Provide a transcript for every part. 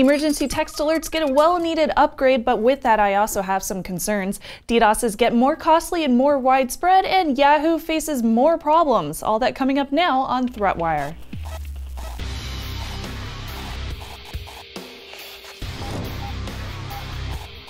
Emergency text alerts get a well-needed upgrade, but with that I also have some concerns. DDoSes get more costly and more widespread, and Yahoo faces more problems. All that coming up now on ThreatWire.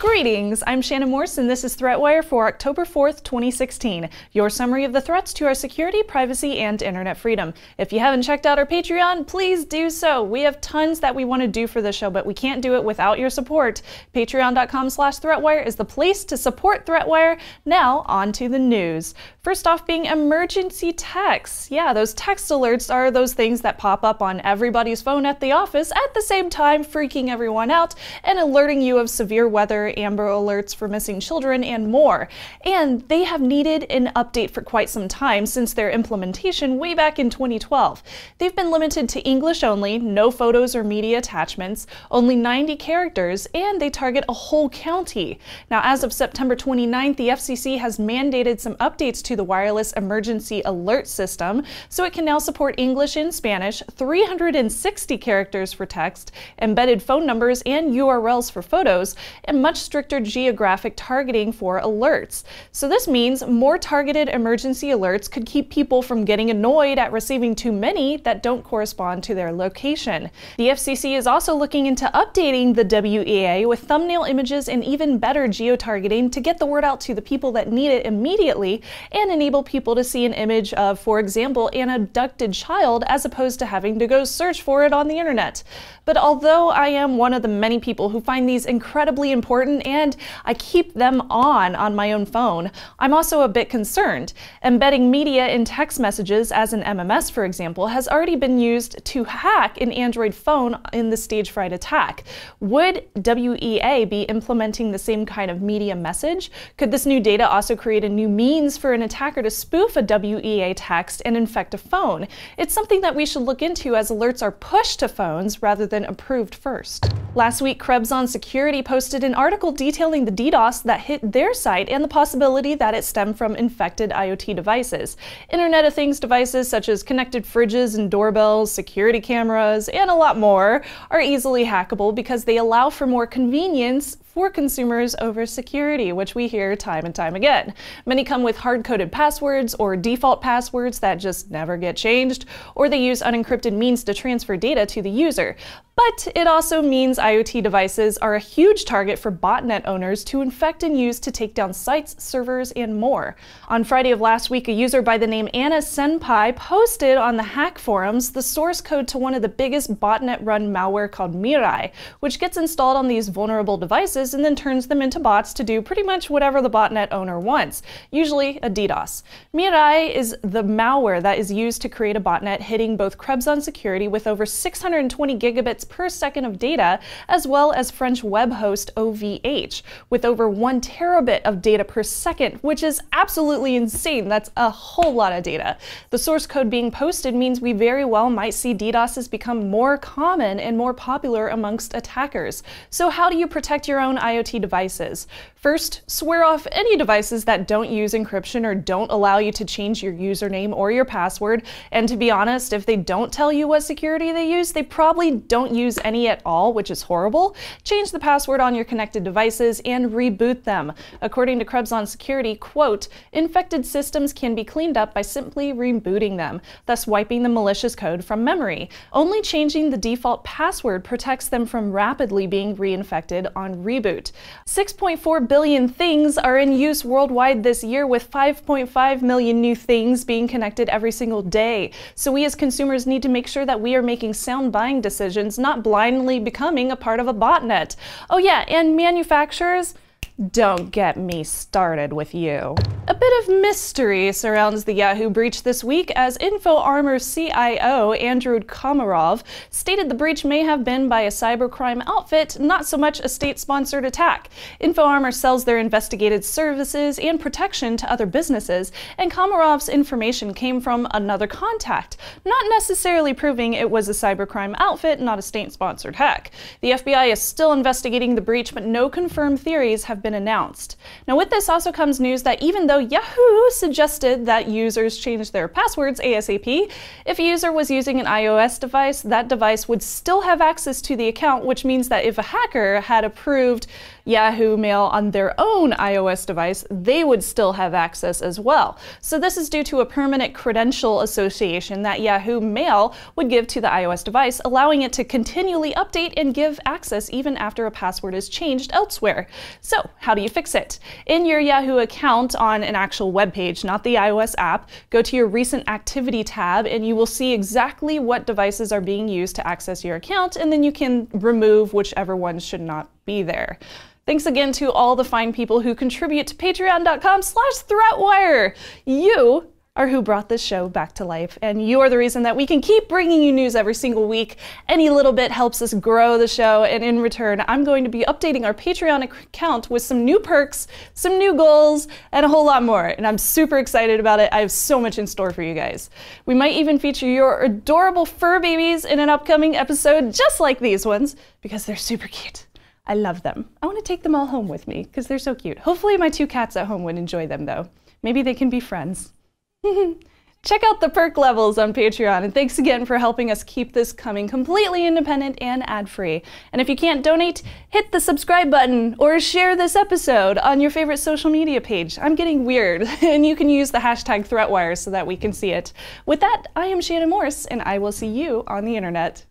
Greetings, I'm Shannon Morse, and This is ThreatWire for October 4th, 2016, your summary of the threats to our security, privacy, and internet freedom. If you haven't checked out our Patreon, please do so. We have tons that we want to do for the show, but we can't do it without your support. Patreon.com slash ThreatWire is the place to support ThreatWire. Now, on to the news. First off, being emergency texts. Yeah, those text alerts are those things that pop up on everybody's phone at the office at the same time, freaking everyone out and alerting you of severe weather Amber Alerts for missing children, and more. And they have needed an update for quite some time since their implementation way back in 2012. They've been limited to English only, no photos or media attachments, only 90 characters, and they target a whole county. Now, as of September 29th, the FCC has mandated some updates to the wireless emergency alert system, so it can now support English and Spanish, 360 characters for text, embedded phone numbers, and URLs for photos, and much stricter geographic targeting for alerts. So this means more targeted emergency alerts could keep people from getting annoyed at receiving too many that don't correspond to their location. The FCC is also looking into updating the WEA with thumbnail images and even better geotargeting to get the word out to the people that need it immediately and enable people to see an image of, for example, an abducted child as opposed to having to go search for it on the internet. But although I am one of the many people who find these incredibly important important and I keep them on on my own phone, I'm also a bit concerned. Embedding media in text messages as an MMS, for example, has already been used to hack an Android phone in the stage fright attack. Would WEA be implementing the same kind of media message? Could this new data also create a new means for an attacker to spoof a WEA text and infect a phone? It's something that we should look into as alerts are pushed to phones rather than approved first. Last week, Krebs on Security posted an article article detailing the DDoS that hit their site and the possibility that it stemmed from infected IoT devices. Internet of Things devices such as connected fridges and doorbells, security cameras, and a lot more are easily hackable because they allow for more convenience for consumers over security, which we hear time and time again. Many come with hard coded passwords or default passwords that just never get changed, or they use unencrypted means to transfer data to the user. But it also means IoT devices are a huge target for botnet owners to infect and use to take down sites, servers, and more. On Friday of last week, a user by the name Anna Senpai posted on the hack forums the source code to one of the biggest botnet run malware called Mirai, which gets installed on these vulnerable devices and then turns them into bots to do pretty much whatever the botnet owner wants, usually a DDoS. Mirai is the malware that is used to create a botnet hitting both Krebs on security with over 620 gigabits per second of data, as well as French web host OVH with over 1 terabit of data per second, which is absolutely insane. That's a whole lot of data. The source code being posted means we very well might see DDoS has become more common and more popular amongst attackers. So how do you protect your own down IoT devices. First, swear off any devices that don't use encryption or don't allow you to change your username or your password. And to be honest, if they don't tell you what security they use, they probably don't use any at all, which is horrible. Change the password on your connected devices and reboot them. According to Krebs on Security, quote, infected systems can be cleaned up by simply rebooting them, thus wiping the malicious code from memory. Only changing the default password protects them from rapidly being reinfected on reboot reboot. 6.4 billion things are in use worldwide this year, with 5.5 million new things being connected every single day. So we as consumers need to make sure that we are making sound buying decisions, not blindly becoming a part of a botnet. Oh yeah, and manufacturers, don't get me started with you. A bit of mystery surrounds the Yahoo breach this week as InfoArmor CIO Andrew Komarov stated the breach may have been by a cybercrime outfit, not so much a state-sponsored attack. InfoArmor sells their investigated services and protection to other businesses, and Komarov's information came from another contact, not necessarily proving it was a cybercrime outfit, not a state-sponsored hack. The FBI is still investigating the breach, but no confirmed theories have been been announced. Now, with this also comes news that even though Yahoo suggested that users change their passwords ASAP, if a user was using an iOS device, that device would still have access to the account, which means that if a hacker had approved Yahoo Mail on their own iOS device, they would still have access as well. So, this is due to a permanent credential association that Yahoo Mail would give to the iOS device, allowing it to continually update and give access even after a password is changed elsewhere. So, how do you fix it? In your Yahoo account on an actual web page, not the iOS app, go to your Recent Activity tab and you will see exactly what devices are being used to access your account, and then you can remove whichever ones should not be there. Thanks again to all the fine people who contribute to patreon.com slash threatwire. You are who brought this show back to life. And you are the reason that we can keep bringing you news every single week. Any little bit helps us grow the show. And in return, I'm going to be updating our Patreon account with some new perks, some new goals, and a whole lot more. And I'm super excited about it. I have so much in store for you guys. We might even feature your adorable fur babies in an upcoming episode just like these ones because they're super cute. I love them. I want to take them all home with me because they're so cute. Hopefully, my two cats at home would enjoy them though. Maybe they can be friends. Check out the perk levels on Patreon, and thanks again for helping us keep this coming completely independent and ad free. And if you can't donate, hit the subscribe button or share this episode on your favorite social media page. I'm getting weird, and you can use the hashtag ThreatWire so that we can see it. With that, I am Shannon Morse, and I will see you on the internet.